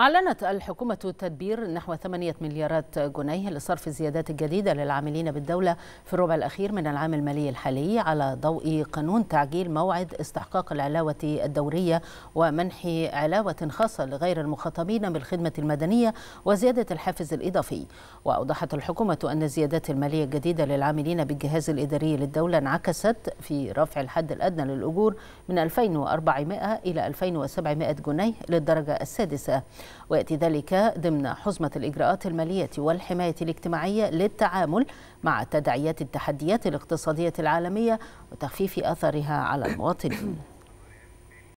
أعلنت الحكومة تدبير نحو 8 مليارات جنيه لصرف الزيادات الجديدة للعاملين بالدولة في الربع الأخير من العام المالي الحالي على ضوء قانون تعجيل موعد استحقاق العلاوة الدورية ومنح علاوة خاصة لغير المخاطبين بالخدمة المدنية وزيادة الحافز الإضافي وأوضحت الحكومة أن الزيادات المالية الجديدة للعاملين بالجهاز الإداري للدولة انعكست في رفع الحد الأدنى للأجور من 2400 إلى 2700 جنيه للدرجة السادسة ويأتي ذلك ضمن حزمة الإجراءات المالية والحماية الاجتماعية للتعامل مع تداعيات التحديات الاقتصادية العالمية وتخفيف أثرها على المواطنين